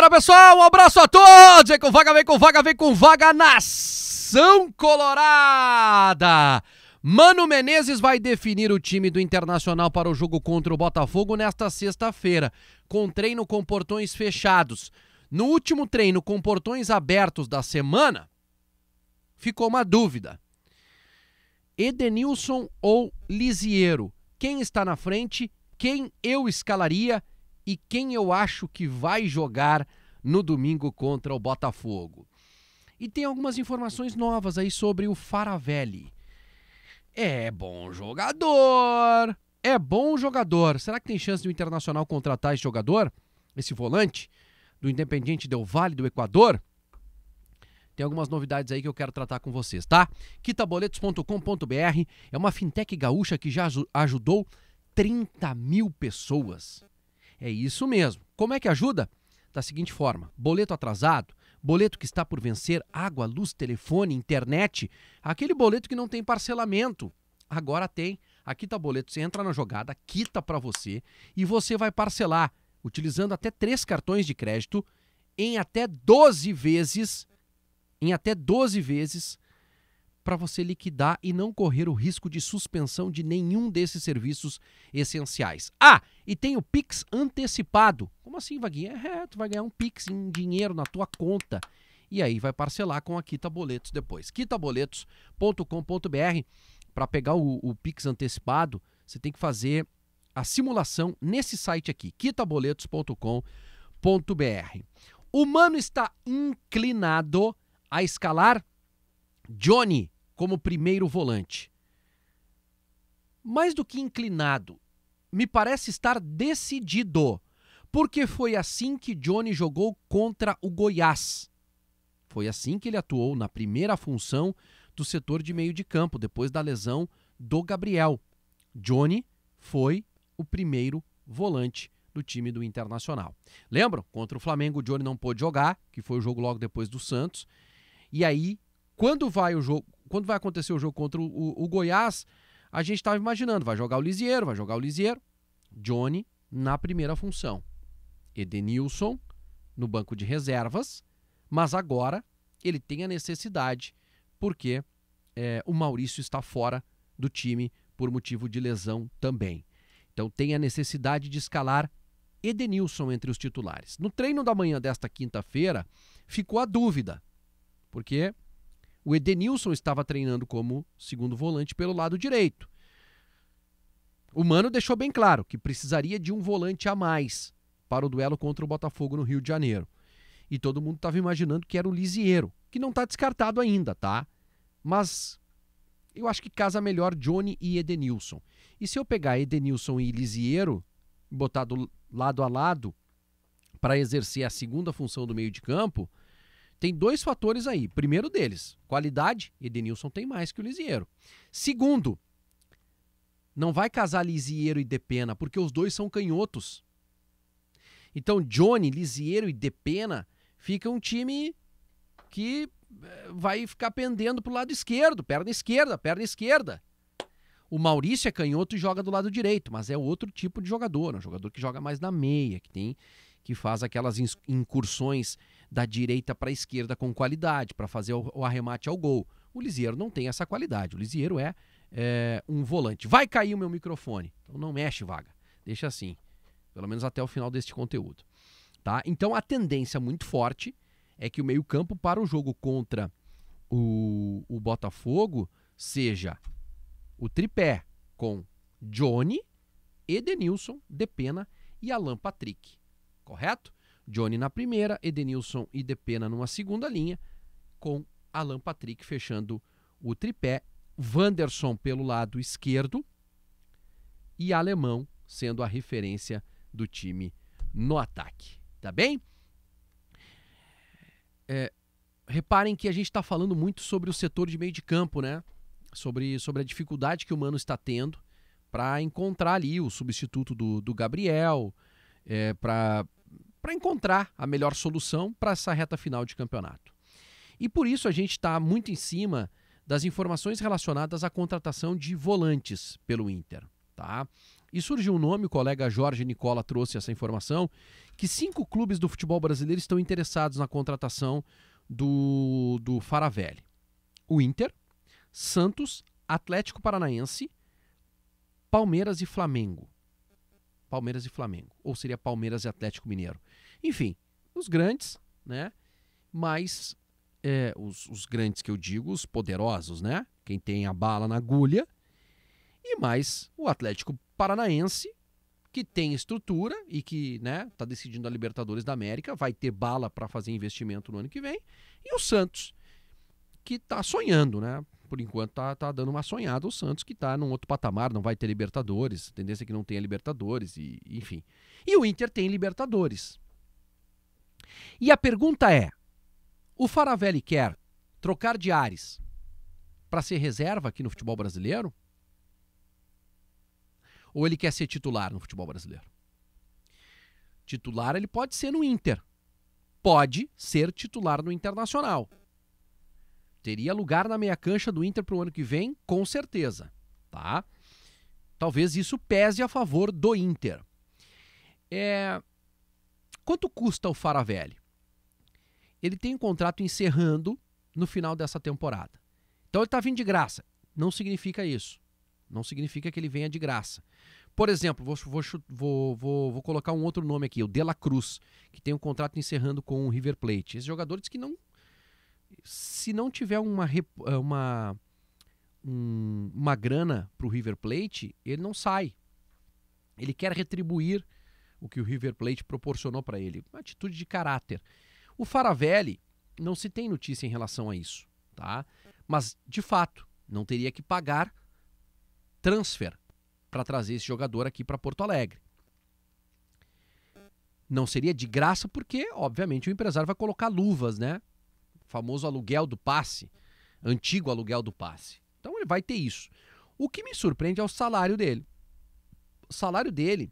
Bora, pessoal, um abraço a todos! Vem com vaga, vem com vaga, vem com vaga, nação colorada! Mano Menezes vai definir o time do Internacional para o jogo contra o Botafogo nesta sexta-feira, com treino com portões fechados. No último treino com portões abertos da semana, ficou uma dúvida. Edenilson ou Lisiero? Quem está na frente? Quem eu escalaria? e quem eu acho que vai jogar no domingo contra o Botafogo. E tem algumas informações novas aí sobre o Faravelli. É bom jogador! É bom jogador! Será que tem chance do Internacional contratar esse jogador? Esse volante? Do Independiente Del Vale, do Equador? Tem algumas novidades aí que eu quero tratar com vocês, tá? Quitaboletos.com.br é uma fintech gaúcha que já ajudou 30 mil pessoas. É isso mesmo. Como é que ajuda? Da seguinte forma: boleto atrasado, boleto que está por vencer, água, luz, telefone, internet, aquele boleto que não tem parcelamento. Agora tem. A Quita tá Boleto você entra na jogada, quita para você e você vai parcelar, utilizando até três cartões de crédito em até 12 vezes, em até 12 vezes para você liquidar e não correr o risco de suspensão de nenhum desses serviços essenciais. Ah, e tem o Pix antecipado. Como assim, Vaguinha? É, tu vai ganhar um Pix em dinheiro na tua conta e aí vai parcelar com a Quita Boletos depois. quitaboletos.com.br para pegar o, o Pix antecipado, você tem que fazer a simulação nesse site aqui, quitaboletos.com.br. O mano está inclinado a escalar Johnny como primeiro volante. Mais do que inclinado, me parece estar decidido, porque foi assim que Johnny jogou contra o Goiás. Foi assim que ele atuou na primeira função do setor de meio de campo, depois da lesão do Gabriel. Johnny foi o primeiro volante do time do Internacional. Lembram? Contra o Flamengo, o Johnny não pôde jogar, que foi o jogo logo depois do Santos. E aí, quando vai o jogo, quando vai acontecer o jogo contra o, o Goiás, a gente estava imaginando, vai jogar o Lisieiro, vai jogar o Lisieiro, Johnny na primeira função, Edenilson no banco de reservas, mas agora ele tem a necessidade, porque é, o Maurício está fora do time por motivo de lesão também. Então tem a necessidade de escalar Edenilson entre os titulares. No treino da manhã desta quinta-feira, ficou a dúvida, porque o Edenilson estava treinando como segundo volante pelo lado direito. O Mano deixou bem claro que precisaria de um volante a mais para o duelo contra o Botafogo no Rio de Janeiro. E todo mundo estava imaginando que era o Lisieiro, que não está descartado ainda, tá? Mas eu acho que casa melhor Johnny e Edenilson. E se eu pegar Edenilson e Lisieiro, botado lado a lado, para exercer a segunda função do meio de campo, tem dois fatores aí. Primeiro deles, qualidade. Edenilson tem mais que o Lisieiro. Segundo, não vai casar Lisieiro e Depena, porque os dois são canhotos. Então, Johnny, Lisieiro e Depena fica um time que eh, vai ficar pendendo pro lado esquerdo, perna esquerda, perna esquerda. O Maurício é canhoto e joga do lado direito, mas é outro tipo de jogador, né? um jogador que joga mais na meia, que tem que faz aquelas incursões da direita para a esquerda com qualidade, para fazer o, o, arremate ao gol. O Lisieiro não tem essa qualidade. O Lisieiro é, é, um volante. Vai cair o meu microfone. Então não mexe, vaga. Deixa assim. Pelo menos até o final deste conteúdo. Tá? Então a tendência muito forte é que o meio-campo para o jogo contra o, o Botafogo seja o tripé com Johnny, Edenilson, Depena e Alan Patrick. Correto? Johnny na primeira, Edenilson e Depena numa segunda linha, com Alan Patrick fechando o tripé, Wanderson pelo lado esquerdo e Alemão sendo a referência do time no ataque. Tá bem? É, reparem que a gente está falando muito sobre o setor de meio de campo, né? Sobre, sobre a dificuldade que o Mano está tendo para encontrar ali o substituto do, do Gabriel, é, para para encontrar a melhor solução para essa reta final de campeonato. E por isso a gente está muito em cima das informações relacionadas à contratação de volantes pelo Inter. Tá? E surgiu um nome, o colega Jorge Nicola trouxe essa informação, que cinco clubes do futebol brasileiro estão interessados na contratação do, do Faravelli. O Inter, Santos, Atlético Paranaense, Palmeiras e Flamengo. Palmeiras e Flamengo. Ou seria Palmeiras e Atlético Mineiro. Enfim, os grandes, né? Mas é, os, os grandes que eu digo, os poderosos, né? Quem tem a bala na agulha. E mais o Atlético Paranaense, que tem estrutura e que né, tá decidindo a Libertadores da América, vai ter bala para fazer investimento no ano que vem, e o Santos, que está sonhando, né? Por enquanto está tá dando uma sonhada o Santos, que está num outro patamar, não vai ter Libertadores, a tendência é que não tenha Libertadores, e, enfim. E o Inter tem Libertadores. E a pergunta é: o Faravelli quer trocar de ares para ser reserva aqui no futebol brasileiro? Ou ele quer ser titular no futebol brasileiro? Titular ele pode ser no Inter. Pode ser titular no Internacional. Teria lugar na meia cancha do Inter para o ano que vem, com certeza, tá? Talvez isso pese a favor do Inter. É... Quanto custa o Faravelli? Ele tem um contrato encerrando no final dessa temporada. Então ele está vindo de graça. Não significa isso. Não significa que ele venha de graça. Por exemplo, vou, vou, vou, vou colocar um outro nome aqui, o De La Cruz, que tem um contrato encerrando com o River Plate. Esse jogador que não se não tiver uma, eh, uma, um, uma grana para o River Plate, ele não sai. Ele quer retribuir o que o River Plate proporcionou para ele, uma atitude de caráter. O Faravelli não se tem notícia em relação a isso, tá? Mas de fato não teria que pagar transfer para trazer esse jogador aqui para Porto Alegre. Não seria de graça porque, obviamente, o empresário vai colocar luvas, né, famoso aluguel do passe, antigo aluguel do passe. Então ele vai ter isso. O que me surpreende é o salário dele. O salário dele,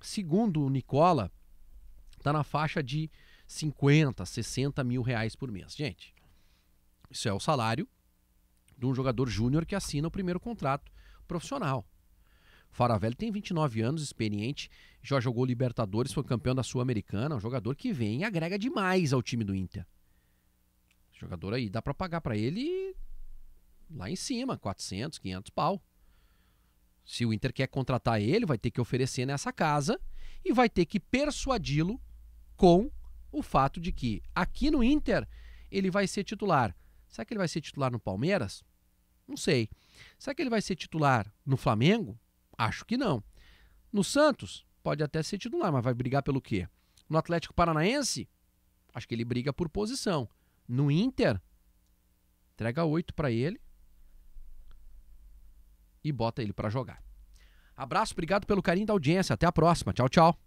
segundo o Nicola, está na faixa de 50, 60 mil reais por mês. Gente, isso é o salário de um jogador júnior que assina o primeiro contrato profissional. Faravelli tem 29 anos, experiente, já jogou Libertadores, foi campeão da Sul-Americana, um jogador que vem e agrega demais ao time do Inter. Jogador aí, dá para pagar para ele lá em cima, 400, 500 pau. Se o Inter quer contratar ele, vai ter que oferecer nessa casa e vai ter que persuadi-lo com o fato de que aqui no Inter ele vai ser titular. Será que ele vai ser titular no Palmeiras? Não sei. Será que ele vai ser titular no Flamengo? Acho que não. No Santos, pode até ser titular, mas vai brigar pelo quê? No Atlético Paranaense, acho que ele briga por posição. No Inter, entrega oito para ele e bota ele para jogar. Abraço, obrigado pelo carinho da audiência. Até a próxima. Tchau, tchau.